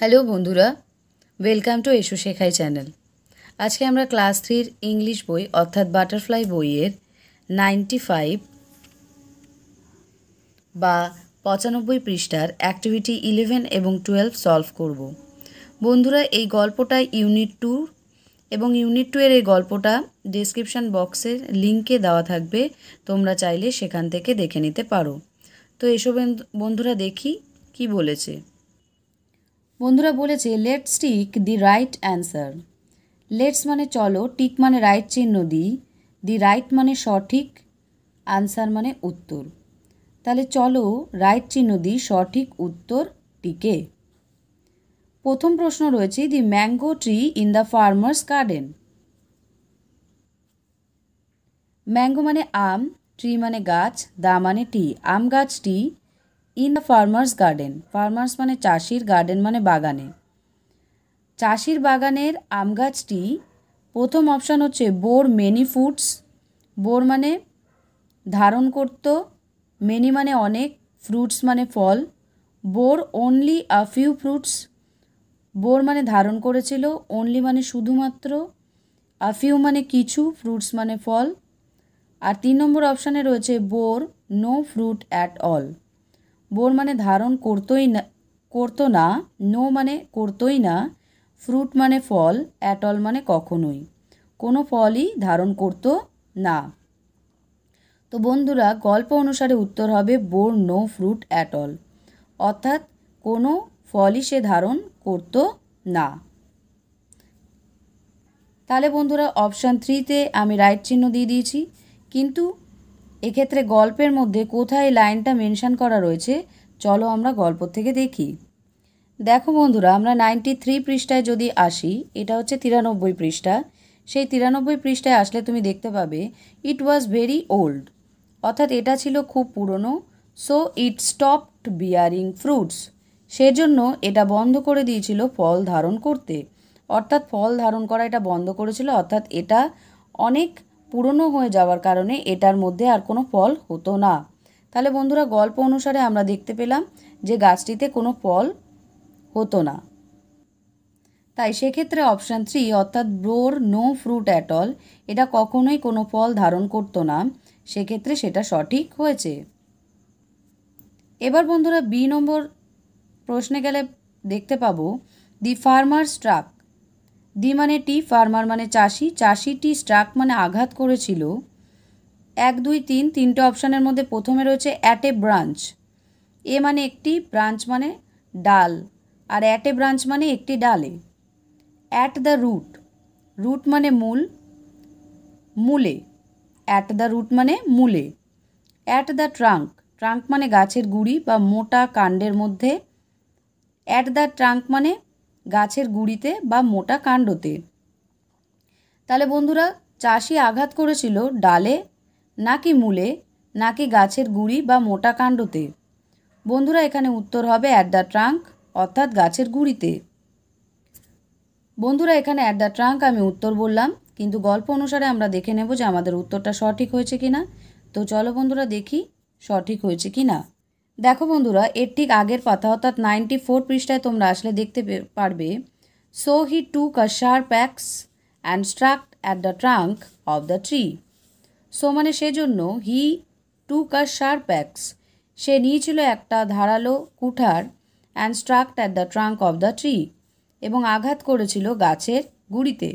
hello বন্ধুরা welcome to এসু শেখাই channel আজকে আমরা ক্লাস থ্রির ইংলিশ বই অর্থাৎ বাটারফ্লাই বইয়ের নাইনটি ফাইভ বা পঁচানব্বই পৃষ্ঠার অ্যাক্টিভিটি ইলেভেন এবং টুয়েলভ সলভ করব বন্ধুরা এই গল্পটা ইউনিট টু এবং ইউনিট টু এর এই গল্পটা ডিসক্রিপশান বক্সের লিঙ্কে দেওয়া থাকবে তোমরা চাইলে সেখান থেকে দেখে নিতে পারো তো এসব বন্ধুরা দেখি কি বলেছে বন্ধুরা বলেছে let's tick the right answer let's মানে চলো টিক মানে রাইট চিহ্ন দিই দি রাইট মানে সঠিক আনসার মানে উত্তর তাহলে চলো রাইট চিহ্ন দিই সঠিক উত্তর টিকে প্রথম প্রশ্ন রয়েছে the mango tree in the farmer's garden mango মানে আম ট্রি মানে গাছ দা মানে টি আম গাছটি in the farmer's garden farmer's মানে চাষির গার্ডেন মানে বাগানে চাষির বাগানের আম গাছটি প্রথম অপশান হচ্ছে বোর মেনি ফুডস বোর মানে ধারণ করত মেনি মানে অনেক ফ্রুটস মানে ফল bore only a few fruits bore মানে ধারণ করেছিল অনলি মানে শুধুমাত্র আ ফিউ মানে কিছু ফ্রুটস মানে ফল আর তিন নম্বর অপশানে রয়েছে bore no fruit at all bore মানে ধারণ করতোই না করতো না নো মানে করতোই না ফ্রুট মানে ফল অ্যাটল মানে কখনোই কোনো ফলই ধারণ করতো না তো বন্ধুরা গল্প অনুসারে উত্তর হবে বোর নো ফ্রুট অ্যাটল অর্থাৎ কোনো ফলই সে ধারণ করতো না তাহলে বন্ধুরা অপশান থ্রিতে আমি রাইট চিহ্ন দিয়ে দিয়েছি কিন্তু এক্ষেত্রে গল্পের মধ্যে কোথায় লাইনটা মেনশান করা রয়েছে চলো আমরা গল্প থেকে দেখি দেখো বন্ধুরা আমরা নাইনটি থ্রি পৃষ্ঠায় যদি আসি এটা হচ্ছে তিরানব্বই পৃষ্ঠা সেই তিরানব্বই পৃষ্ঠায় আসলে তুমি দেখতে পাবে ইট ওয়াজ ভেরি ওল্ড অর্থাৎ এটা ছিল খুব পুরনো so it stopped bearing fruits সেজন্য এটা বন্ধ করে দিয়েছিল ফল ধারণ করতে অর্থাৎ ফল ধারণ করা এটা বন্ধ করেছিল অর্থাৎ এটা অনেক পুরনো হয়ে যাওয়ার কারণে এটার মধ্যে আর কোনো ফল হতো না তাহলে বন্ধুরা গল্প অনুসারে আমরা দেখতে পেলাম যে গাছটিতে কোনো ফল হতো না তাই সেক্ষেত্রে অপশান থ্রি অর্থাৎ bore no fruit at all এটা কখনোই কোনো ফল ধারণ করতো না সেক্ষেত্রে সেটা সঠিক হয়েছে এবার বন্ধুরা বি নম্বর প্রশ্নে গেলে দেখতে পাবো দি ফার্মার স্ট্রাক দি মানে টি ফার্মার মানে চাষি চাষিটি স্ট্রাক মানে আঘাত করেছিল এক দুই তিন তিনটে অপশানের মধ্যে প্রথমে রয়েছে অ্যাট এ ব্রাঞ্চ এ মানে একটি ব্রাঞ্চ মানে ডাল আর অ্যাট এ ব্রাঞ্চ মানে একটি ডালে অ্যাট দ্য রুট রুট মানে মূল মূলে অ্যাট দ্য রুট মানে মূলে অ্যাট দ্য ট্রাঙ্ক ট্রাঙ্ক মানে গাছের গুড়ি বা মোটা কাণ্ডের মধ্যে অ্যাট দ্য ট্রাঙ্ক মানে গাছের গুড়িতে বা মোটা কাণ্ডতে তাহলে বন্ধুরা চাষি আঘাত করেছিল ডালে নাকি মূলে নাকি গাছের গুড়ি বা মোটা কাণ্ডতে বন্ধুরা এখানে উত্তর হবে অ্যাট দ্য ট্রাঙ্ক অর্থাৎ গাছের গুড়িতে বন্ধুরা এখানে অ্যাট দ্য ট্রাঙ্ক আমি উত্তর বললাম কিন্তু গল্প অনুসারে আমরা দেখে নেব যে আমাদের উত্তরটা সঠিক হয়েছে কি না তো চলো বন্ধুরা দেখি সঠিক হয়েছে কি না দেখো বন্ধুরা এর ঠিক আগের পাতা অর্থাৎ নাইনটি ফোর পৃষ্ঠায় তোমরা আসলে দেখতে পারবে so he took a sharp axe and struck at the trunk of the tree so মানে সেজন্য হি টু কা শার অ্যাক্স সে নিয়েছিল একটা ধারালো কুঠার and struck at the trunk of the tree এবং আঘাত করেছিল গাছের গুড়িতে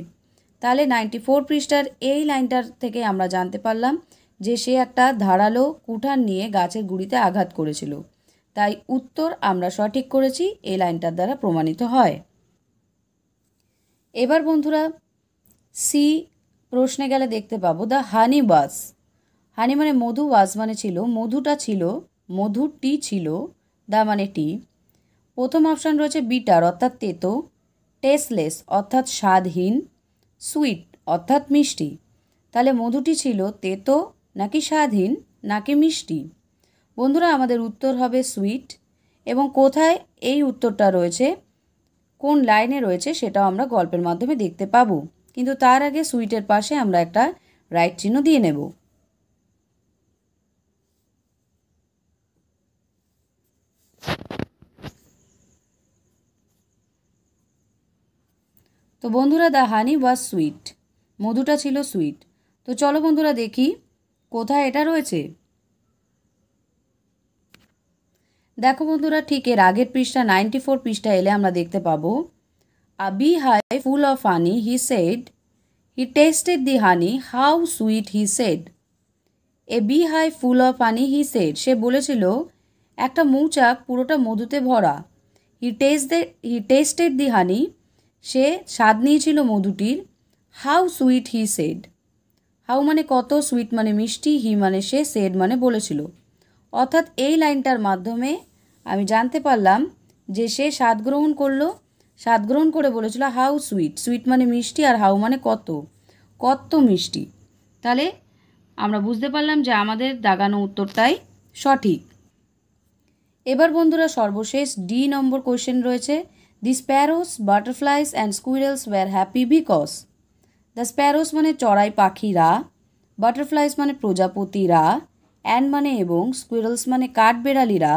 তাহলে নাইনটি ফোর পৃষ্ঠার এই লাইনটার থেকে আমরা জানতে পারলাম যে সে একটা ধারালো কুঠার নিয়ে গাছের গুড়িতে আঘাত করেছিল তাই উত্তর আমরা সঠিক করেছি এই লাইনটার দ্বারা প্রমাণিত হয় এবার বন্ধুরা সি প্রশ্নে গেলে দেখতে পাবো দ্য হানি বাস হানি মানে মধু বাস মানে ছিল মধুটা ছিল টি ছিল দা মানে টি প্রথম অপশান রয়েছে বিটার অর্থাৎ তেতো টেস্টলেস অর্থাৎ স্বাদহীন সুইট অর্থাৎ মিষ্টি তাহলে মধুটি ছিল তেতো নাকি স্বাধীন নাকি মিষ্টি বন্ধুরা আমাদের উত্তর হবে সুইট এবং কোথায় এই উত্তরটা রয়েছে কোন লাইনে রয়েছে সেটাও আমরা গল্পের মাধ্যমে দেখতে পাবো কিন্তু তার আগে সুইটের পাশে আমরা একটা রাইট চিহ্ন দিয়ে নেব তো বন্ধুরা দ্য হানি ওয়াজ সুইট মধুটা ছিল সুইট তো চলো বন্ধুরা দেখি কোথায় এটা রয়েছে দেখো বন্ধুরা ঠিক এর আগের পৃষ্ঠা নাইনটি ফোর পৃষ্ঠা এলে আমরা দেখতে পাবো a bee hive full of honey he said he tasted the honey how sweet he said a bee hive full of honey he said সে বলেছিল একটা মৌচাক পুরোটা মধুতে ভরা হি টেস্ট হি টেস্টেড দি হানি সে স্বাদ নিয়েছিল মধুটির how sweet he said how মানে কত সুইট মানে মিষ্টি হি মানে সে সেড মানে বলেছিল অর্থাৎ এই লাইনটার মাধ্যমে আমি জানতে পারলাম যে সে স্বাদ গ্রহণ করলো স্বাদ গ্রহণ করে বলেছিল হাউ সুইট সুইট মানে মিষ্টি আর হাউ মানে কত কত মিষ্টি তাহলে আমরা বুঝতে পারলাম যে আমাদের দাগানো উত্তরটাই সঠিক এবার বন্ধুরা সর্বশেষ ডি নম্বর কোয়েশ্চেন রয়েছে the sparrows butterflies and squirrels were happy because the sparrows মানে চড়াই পাখিরা বাটারফ্লাইস মানে প্রজাপতিরা অ্যান্ড মানে এবং স্কুইরলস মানে কাঠবেড়ালিরা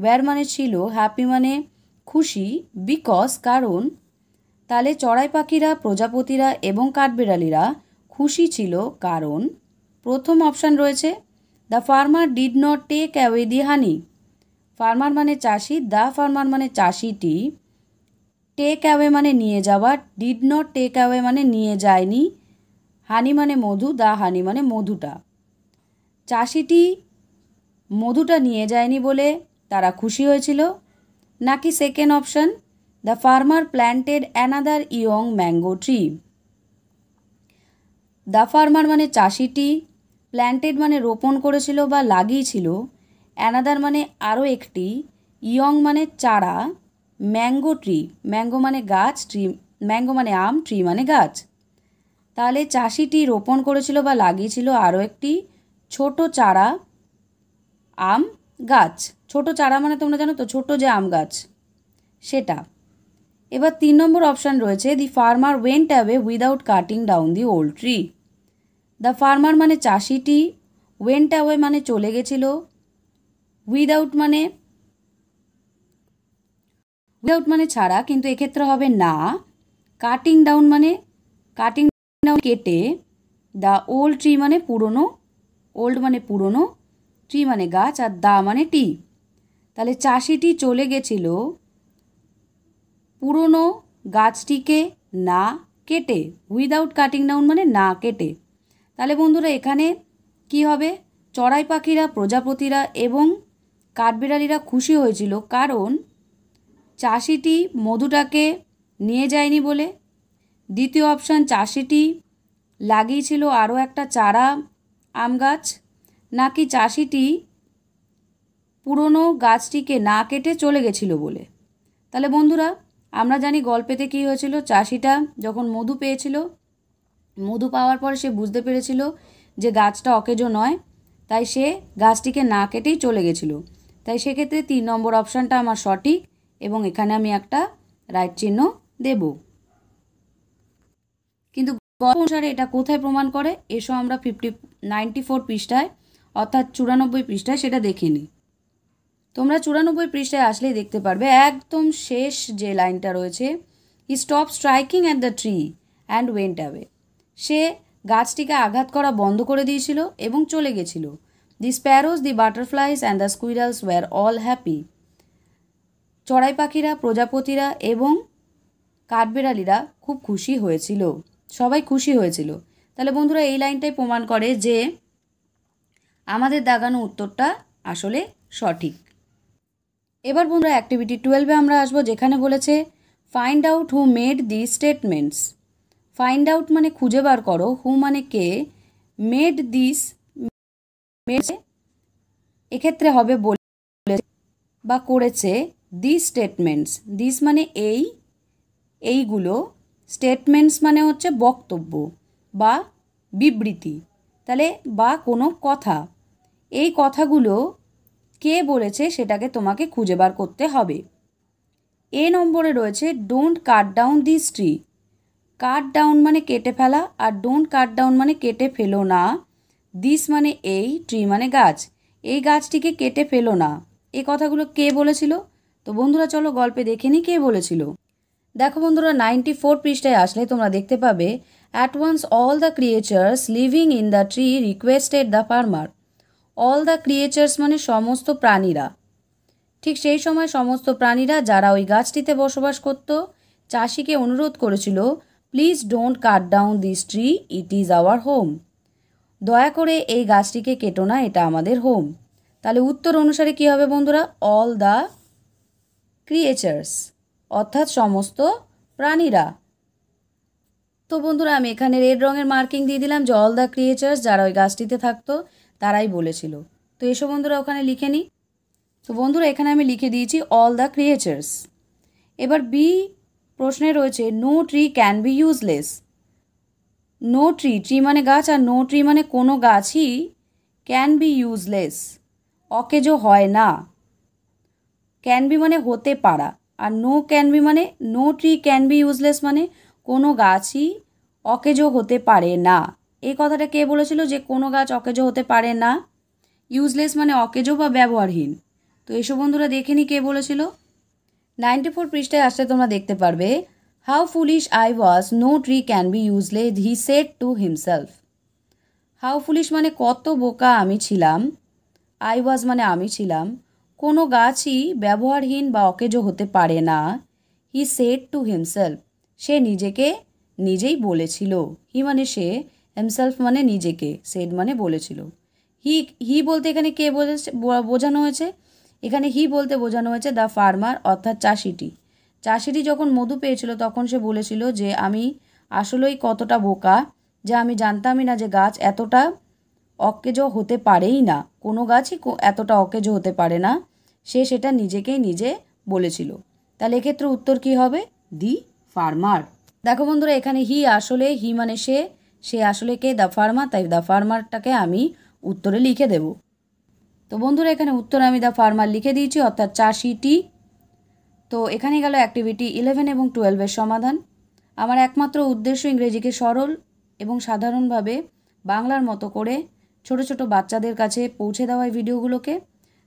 ওয়্যার মানে ছিল হ্যাপি মানে খুশি বিকজ কারণ তাহলে চড়াই পাখিরা প্রজাপতিরা এবং কাঠবেড়ালিরা খুশি ছিল কারণ প্রথম অপশান রয়েছে the farmer did not take away the honey farmer মানে চাষি দ্য ফার্মার মানে চাষিটি টেক অ্যাওয়ে মানে নিয়ে যাওয়া ডিড নট টেক অ্যাওয়ে মানে নিয়ে যায়নি হানি মানে মধু দা হানি মানে মধুটা চাষিটি মধুটা নিয়ে যায়নি বলে তারা খুশি হয়েছিল নাকি second option the farmer planted another young mango tree the farmer মানে চাষিটি প্ল্যান্টেড মানে রোপণ করেছিল বা লাগিয়েছিল অ্যানাদার মানে আরও একটি ইয়ং মানে চারা ম্যাঙ্গো ট্রি ম্যাঙ্গো মানে গাছ ট্রি ম্যাঙ্গো মানে আম ট্রি মানে গাছ তাহলে চাষিটি রোপণ করেছিল বা লাগিয়েছিল আরও একটি ছোট চারা আম গাছ ছোট চারা মানে তোমরা জানো তো ছোট যে আম গাছ সেটা এবার তিন নম্বর অপশান রয়েছে the farmer went away without cutting down the old tree the farmer মানে চাষিটি ওয়েন্ট অ্যাওয়ে মানে চলে গেছিল উইদাউট মানে উইদাউট মানে ছাড়া কিন্তু এক্ষেত্রে হবে না কাটিং ডাউন মানে কাটিং ডাউন কেটে দা ওল্ড ট্রি মানে পুরনো ওল্ড মানে পুরনো ট্রি মানে গাছ আর দা মানে টি তাহলে চাষিটি চলে গেছিল পুরনো গাছটিকে না কেটে উইদাউট কাটিং ডাউন মানে না কেটে তাহলে বন্ধুরা এখানে কি হবে চড়াই পাখিরা প্রজাপতিরা এবং কাঠবিড়ালিরা খুশি হয়েছিল কারণ চাষিটি মধুটাকে নিয়ে যায়নি বলে দ্বিতীয় অপশান চাষিটি লাগিয়েছিল আরও একটা চারা আম গাছ নাকি চাষিটি পুরনো গাছটিকে না কেটে চলে গেছিল বলে তাহলে বন্ধুরা আমরা জানি গল্পেতে কী হয়েছিল চাষিটা যখন মধু পেয়েছিল মধু পাওয়ার পর সে বুঝতে পেরেছিল যে গাছটা অকেজো নয় তাই সে গাছটিকে না কেটেই চলে গেছিল তাই সেক্ষেত্রে তিন নম্বর অপশানটা আমার সঠিক এবং এখানে আমি একটা রাইট চিহ্ন দেব কিন্তু গল্প অনুসারে এটা কোথায় প্রমাণ করে এসো আমরা ফিফটি নাইনটি ফোর পৃষ্ঠায় অর্থাৎ চুরানব্বই পৃষ্ঠায় সেটা দেখে নিই তোমরা চুরানব্বই পৃষ্ঠায় আসলেই দেখতে পারবে একদম শেষ যে লাইনটা রয়েছে he stop striking at the tree and went away সে গাছটিকে আঘাত করা বন্ধ করে দিয়েছিল এবং চলে গেছিল the sparrows the butterflies and the squirrels were all happy চড়াই পাখিরা প্রজাপতিরা এবং কাঠবেড়ালিরা খুব খুশি হয়েছিল সবাই খুশি হয়েছিল তাহলে বন্ধুরা এই লাইনটাই প্রমাণ করে যে আমাদের দাগানো উত্তরটা আসলে সঠিক এবার বন্ধুরা অ্যাক্টিভিটি টুয়েলভে আমরা আসবো যেখানে বলেছে find out who made the statements find out মানে খুঁজে বার করো হু মানে কে মেড দিস এক্ষেত্রে হবে বলে বা করেছে দিস স্টেটমেন্টস দিস মানে এই এইগুলো স্টেটমেন্টস মানে হচ্ছে বক্তব্য বা বিবৃতি তাহলে বা কোনো কথা এই কথাগুলো কে বলেছে সেটাকে তোমাকে খুঁজে বার করতে হবে এ নম্বরে রয়েছে don't cut down this tree cut down মানে কেটে ফেলা আর ডোন্ট কাট ডাউন মানে কেটে ফেলো না দিস মানে এই ট্রি মানে গাছ এই গাছটিকে কেটে ফেলো না এই কথাগুলো কে বলেছিল তো বন্ধুরা চলো গল্পে দেখে নি কে বলেছিল দেখো বন্ধুরা নাইনটি ফোর পৃষ্ঠায় আসলে তোমরা দেখতে পাবে at once all the creatures living in the tree requested the farmer all the creatures মানে সমস্ত প্রাণীরা ঠিক সেই সময় সমস্ত প্রাণীরা যারা ওই গাছটিতে বসবাস করত চাষিকে অনুরোধ করেছিল please don't cut down this tree it is our home দয়া করে এই গাছটিকে কেটো না এটা আমাদের হোম তাহলে উত্তর অনুসারে কী হবে বন্ধুরা অল দ্য ক্রিয়েচার্স অর্থাৎ সমস্ত প্রাণীরা তো বন্ধুরা আমি এখানে রেড রঙের মার্কিং দিয়ে দিলাম যে অল দ্য ক্রিয়েচার্স যারা ওই গাছটিতে থাকতো তারাই বলেছিল তো এসো বন্ধুরা ওখানে লিখে নিই তো বন্ধুরা এখানে আমি লিখে দিয়েছি অল দ্য ক্রিয়েচার্স এবার বি প্রশ্নে রয়েছে no tree can be useless no tree tree মানে গাছ আর নো ট্রি মানে কোনো গাছই ক্যান বি ইউজলেস অকেজো হয় না ক্যান বি মানে হতে পারা আর নো ক্যান বি মানে no tree can be useless মানে কোনো গাছই অকেজো হতে পারে না এই কথাটা কে বলেছিল যে কোনো গাছ অকেজো হতে পারে না ইউজলেস মানে অকেজো বা ব্যবহারহীন তো এসব বন্ধুরা দেখেনি কে বলেছিল নাইনটি ফোর পৃষ্ঠায় আসলে তোমরা দেখতে পারবে how foolish I was no tree can be useless he said to himself how foolish মানে কত বোকা আমি ছিলাম আই ওয়াজ মানে আমি ছিলাম কোনো গাছই ব্যবহারহীন বা অকেজো হতে পারে না হি সেড টু হিমসেলফ সে নিজেকে নিজেই বলেছিল হি মানে সে হিমসেলফ মানে নিজেকে সেড মানে বলেছিল হি হি বলতে এখানে কে বোঝানো হয়েছে এখানে হি বলতে বোঝানো হয়েছে দ্য ফার্মার অর্থাৎ চাষিটি চাষিটি যখন মধু পেয়েছিল তখন সে বলেছিল যে আমি আসলেই কতটা বোকা যে আমি জানতামই না যে গাছ এতটা অকেজ হতে পারেই না কোনো গাছই এতটা অকেজ হতে পারে না সে সেটা নিজেকেই নিজে বলেছিল তাহলে এক্ষেত্রে উত্তর কি হবে দি ফার্মার দেখো বন্ধুরা এখানে হি আসলে হি মানে সে সে আসলে কে দ্য ফার্মার তাই দ্য ফার্মারটাকে আমি উত্তরে লিখে দেব তো বন্ধুরা এখানে উত্তর আমি দ্য ফার্মার লিখে দিয়েছি অর্থাৎ চাষিটি তো এখানে গেল অ্যাক্টিভিটি ইলেভেন এবং টুয়েলভের সমাধান আমার একমাত্র উদ্দেশ্য ইংরেজিকে সরল এবং সাধারণভাবে বাংলার মতো করে ছোট ছোট বাচ্চাদের কাছে পৌঁছে দেওয়া ভিডিওগুলোকে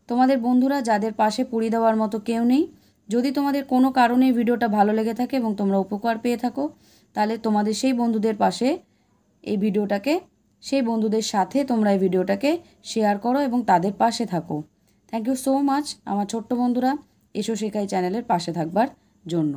তোমাদের বন্ধুরা যাদের পাশে পুড়ি দেওয়ার মতো কেউ নেই যদি তোমাদের কোনো কারণে ভিডিওটা ভালো লেগে থাকে এবং তোমরা উপকার পেয়ে থাকো তাহলে তোমাদের সেই বন্ধুদের পাশে এই ভিডিওটাকে সেই বন্ধুদের সাথে তোমরা এই ভিডিওটাকে শেয়ার করো এবং তাদের পাশে থাকো থ্যাংক ইউ সো মাচ আমার ছোট্ট বন্ধুরা এসো শেখাই চ্যানেলের পাশে থাকবার জন্য